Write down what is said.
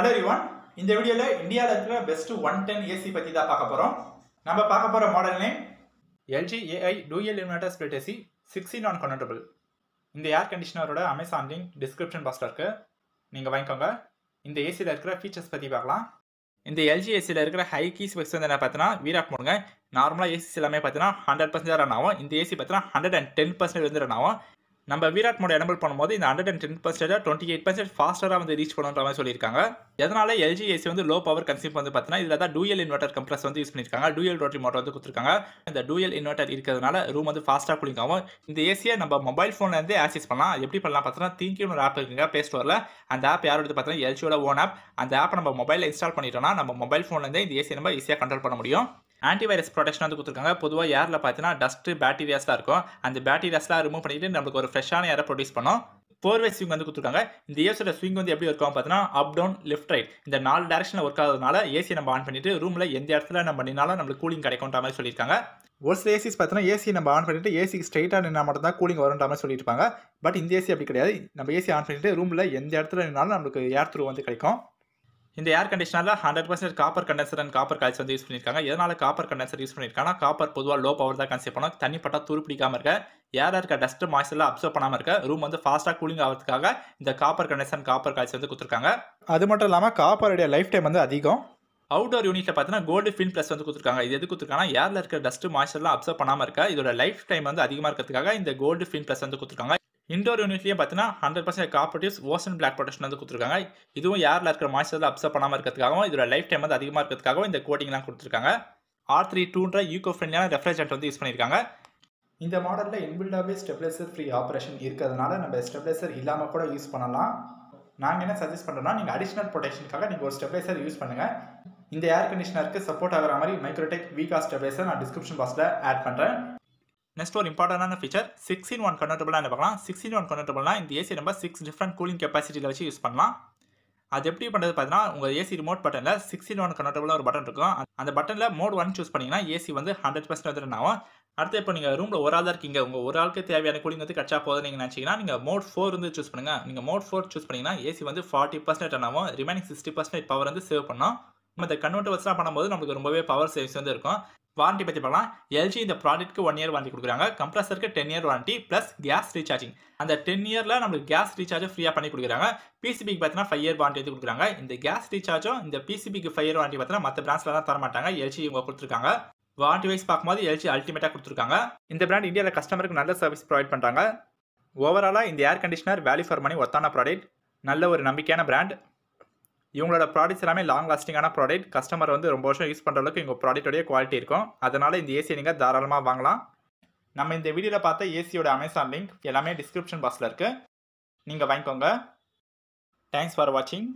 hello ரிவான் இந்த வீடியோவில் இந்தியாவில் இருக்கிற பெஸ்ட்டு ஒன் டென் ஏசி பற்றி தான் பார்க்க போகிறோம் நம்ம பார்க்க போகிற model name LG AI dual inverter split AC six in one convertible இந்த ஏர் கண்டிஷனரோட அமேசான் லிங்க் டிஸ்கிரிப்ஷன் பாக்ஸில் இருக்குது நீங்கள் வாங்கிக்கோங்க இந்த ஏசியில் இருக்கிற ஃபீச்சர்ஸ் பற்றி பார்க்கலாம் இந்த எல்ஜி ஏசியில் இருக்கிற ஹை கீஸ் ஸ்பெக்ஸ் வந்து என்ன பார்த்தீங்கன்னா வீராக் மோடுங்க நார்மலாக ஏசிஸ் எல்லாமே பார்த்தீங்கன்னா ஹண்ட்ரட் பர்சன்டேஜ் ரன் ஆகும் இந்த ஏசி பார்த்தீங்கன்னா ஹண்ட்ரட் அண்ட் டென் பர்சன்டேஜ் வந்து ரன் ஆகும் நம்ம விராட் மோடி எனபிள் பண்ணும்போது இந்த hundred and ten percentage twenty eight percent ஃபாஸ்ட்டாக வந்து ரீச் பண்ணுற மாதிரி சொல்லியிருக்காங்க எதனால எல்ஜி ஏசி வந்து லோ பவர் கன்சியூம் வந்து பார்த்தீங்கன்னா இதில் தான் டூயல் இன்வெர்டர் கம்ப்ரஸ் வந்து யூஸ் பண்ணியிருக்காங்க டூயல் ரோட்டரி மோட்டர் வந்து கொடுத்துருக்காங்க இந்த டூயல் இன்வெர்டர் இருக்கிறதுனால ரூம் வந்து ஃபாஸ்ட்டாக கூலிங் ஆகும் இந்த ஏசியை நம்ம மொபைல் ஃபோன்லேருந்து ஆக்சஸ் பண்ணலாம் எப்படி பண்ணலாம் பார்த்தீங்கன்னா திங்கி ஒரு ஆப் இருக்குங்க ப்ளே ஸ்டோரில் அந்த ஆப் யாரோட பார்த்தீங்கன்னா எல்ஜியோட ஓன் ஆப் அந்த ஆப் நம்ம மொபைலில் இன்ஸ்டால் பண்ணிட்டோம்னா நம்ம மொபைல் ஃபோன்லேருந்து இந்த ஏசியை நம்ம ஈஸியாக கண்ட்ரோல் பண்ண முடியும் ஆன்டிவைரஸ் ப்ரொடெக்ஷன் வந்து கொடுத்துருக்காங்க பொதுவாக ஏரில் பார்த்தீங்கன்னா டஸ்ட்டு தான் இருக்கும் அந்த பேக்டீரியாஸ்லாம் ரிமூவ் பண்ணிட்டு நம்மளுக்கு ஒரு ஃப்ரெஷ்ஷான ஏரை ப்ரொடியூஸ் பண்ணோம் ஃபோர்வே ஸ்விங் வந்து கொடுத்துருக்காங்க இந்த ஏசியோட ஸ்விங் வந்து எப்படி இருக்கும் பார்த்தீங்கன்னா அப் டவுன் லெஃப்ட் ரைட் இந்த நாலு டேரக்ஷனில் ஒர்க் ஆகிறதுனால ஏசியை நம்ம ஆன் பண்ணிட்டு ரூமில் எந்த இடத்துல நம்ம நின்னாலும் நம்மளுக்கு கூலிங் கிடைக்கும்ன்ற மாதிரி சொல்லியிருக்காங்க ஒரு சில ஏசிஸ் பார்த்தீங்கன்னா ஏசி நம்ம ஆன் பண்ணிட்டு ஏசிக்கு ஸ்ட்ரைட்டாக நின்னா மட்டும் தான் கூலிங் வரும்ன்ற மாதிரி சொல்லியிருப்பாங்க பட் இந்த ஏசி அப்படி கிடையாது நம்ம ஏசி ஆன் பண்ணிட்டு ரூமில் எந்த இடத்துல நின்னாலும் நம்மளுக்கு ஏர் த்ரூ வந்து கிடைக்கும் இந்த ஏர் கண்டிஷனரில் hundred percent copper condenser and copper coils வந்து யூஸ் பண்ணியிருக்காங்க எதனால் காப்பர் கண்டென்சர் யூஸ் பண்ணியிருக்காங்கன்னா காப்பர் பொதுவாக லோ பவர் தான் கன்சியர் பண்ணோம் தண்ணி பட்டா பிடிக்காமல் இருக்க ஏர் இருக்க டஸ்ட் மாய்ச்சலாம் அப்சர்வ் பண்ணாமல் இருக்க ரூம் வந்து ஃபாஸ்ட்டாக கூலிங் ஆகிறதுக்காக இந்த காப்பர் கண்டென்சர் காப்பர் காய்ச்சல் வந்து கொடுத்துருக்காங்க அது மட்டும் இல்லாமல் காப்பருடைய லைஃப் டைம் வந்து அதிகம் அவுடோர் யூனிட்ல பார்த்தீங்கன்னா கோல்டு ஃபின் ப்ளஸ் வந்து கொடுத்துருக்காங்க இது எது கொடுத்துருக்காங்கன்னா ஏரில் இருக்கிற டஸ்ட் மாய்ச்சர்லாம் அப்சர்வ் பண்ணாமல் இருக்க இதோட லைஃப் டைம் வந்து அதிகமாக இருக்கிறதுக்காக இந்த கோல்டு ஃபின் ப்ளஸ் வந்து கொடுத்துருக்காங்க இண்டோர் யூனிட்லேயே பார்த்தீங்கன்னா ஹண்ட்ரட் பர்சன்ட் காப்பரேட்டிவ்ஸ் ஓசன் பிளாக் ப்ரொடக்ஷன் வந்து கொடுத்துருக்காங்க இதுவும் யாரில் இருக்கிற மாய்ச்சர் வந்து அப்சர் பண்ணாமல் இருக்கிறதுக்காகவும் இதோட லைஃப் டைம் வந்து அதிகமாக இருக்கிறதுக்காகவும் இந்த கோட்டிங்லாம் கொடுத்துருக்காங்க ஆர் த்ரீ டூன்ற யூகோ ஃப்ரெண்ட்லியான ரெஃப்ரிஜரேட் வந்து யூஸ் பண்ணியிருக்காங்க இந்த மாடலில் இன்பில்டாகவே ஸ்டெப்லைசர் ஃப்ரீ ஆப்ரேஷன் இருக்கிறதுனால நம்ம ஸ்டெப்லைசர் இல்லாமல் கூட யூஸ் பண்ணலாம் நாங்கள் என்ன சஜஸ்ட் பண்ணுறோம்னா நீங்கள் அடிஷ்னல் ப்ரொடெக்ஷனுக்காக நீங்கள் ஒரு ஸ்டெப்லைசர் யூஸ் பண்ணுங்கள் இந்த ஏர் கண்டிஷனருக்கு சப்போர்ட் ஆகிற மாதிரி மைக்ரோடெக் வீகா ஸ்டெப்லைசர் நான் டிஸ்கிரிப்ஷன் பாக்ஸில் ஆட் பண்ணுறேன் நெக்ஸ்ட் ஒரு இம்பார்ட்டான ஃபீச்சர் சிக்ஸ் இன் ஒன் கன்வெர்ட்டபிளாக என்ன பார்க்கலாம் சிக்ஸ் இன் ஒன் கன்வெர்ட்டபிள்னா இந்த ஏசி நம்ம சிக்ஸ் டிஃப்ரெண்ட் கூலிங் கெப்பாசிட்டியில் வச்சு யூஸ் பண்ணலாம் அது எப்படி பண்ணுறது பார்த்தீங்கன்னா உங்கள் ஏசி ரிமோட் பட்டனில் சிக்ஸ் இன் ஒன் கன்வெர்ட்டபிளாக ஒரு பட்டன் இருக்கும் அந்த பட்டனில் மோட் ஒன் சூஸ் பண்ணிங்கன்னா ஏசி வந்து ஹண்ட்ரட் பர்சன்ட் ரன் ஆகும் அடுத்து இப்போ நீங்கள் ரூமில் ஒரு ஆள் தான் இருக்கீங்க உங்கள் ஒரு ஆளுக்கு தேவையான கூலிங் வந்து கட்சா போதும் நீங்கள் நினச்சிங்கன்னா நீங்கள் மோட் ஃபோர் வந்து சூஸ் பண்ணுங்கள் நீங்கள் மோட் ஃபோர் சூஸ் பண்ணிங்கன்னா ஏசி வந்து ஃபார்ட்டி பர்சன்ட் ரன் ஆகும் ரிமைனிங் சிக்ஸ்டி பர்சன்ட் பவர் வந்து சேவ் பண்ணோம் நம்ம இந்த கன்வெர்ட் வச்சுலாம் பண்ணும்போது நம்மளுக்கு ரொம்பவே பவர் சேவிங்ஸ் வந்து இருக்கும் வாரண்டி பற்றி பார்க்கலாம் எல்ஜி இந்த ப்ராடக்ட்டுக்கு ஒன் இயர் வாரண்டி கொடுக்குறாங்க கம்ப்ரஸருக்கு ten year warranty plus gas recharging அந்த டென் இயரில் நம்மளுக்கு கேஸ் ரீசார்ஜ் ஃப்ரீயாக பண்ணி கொடுக்குறாங்க பிசிபிக்கு பார்த்தீங்கன்னா ஃபைவ் இயர் வாரண்டி கொடுக்குறாங்க இந்த கேஸ் ரீசார்ஜும் இந்த பிசிபிக்கு ஃபைவ் இயர் வாரண்டி பார்த்தீங்கன்னா மற்ற பிரான்ச்சில் தான் தர மாட்டாங்க எல்ஜி இவங்க கொடுத்துருக்காங்க வாரண்டி வைஸ் பார்க்கும்போது எல்ஜி அல்டிமேட்டாக கொடுத்துருக்காங்க இந்த பிராண்ட் இந்தியாவில் கஸ்டமருக்கு நல்ல சர்வீஸ் ப்ரொவைட் பண்ணுறாங்க ஓவராலாக இந்த air conditioner value for money ஒத்தான ப்ராடக்ட் நல்ல ஒரு நம்பிக்கையான பிராண்ட் இவங்களோட ப்ராடக்ட்ஸ் எல்லாமே லாங் லாஸ்டிங்கான ப்ராடக்ட் கஸ்டமர் வந்து ரொம்ப வருஷம் யூஸ் பண்ணுற அளவுக்கு எங்கள் ப்ராடக்ட்டோடைய குவாலிட்டி இருக்கும் அதனால் இந்த ஏசியை நீங்கள் தாராளமாக வாங்கலாம் நம்ம இந்த வீடியோவில் பார்த்த ஏசியோட அமேசான் லிங்க் எல்லாமே டிஸ்கிரிப்ஷன் பாக்ஸில் இருக்குது நீங்கள் வாங்கிக்கோங்க தேங்க்ஸ் ஃபார் வாட்சிங்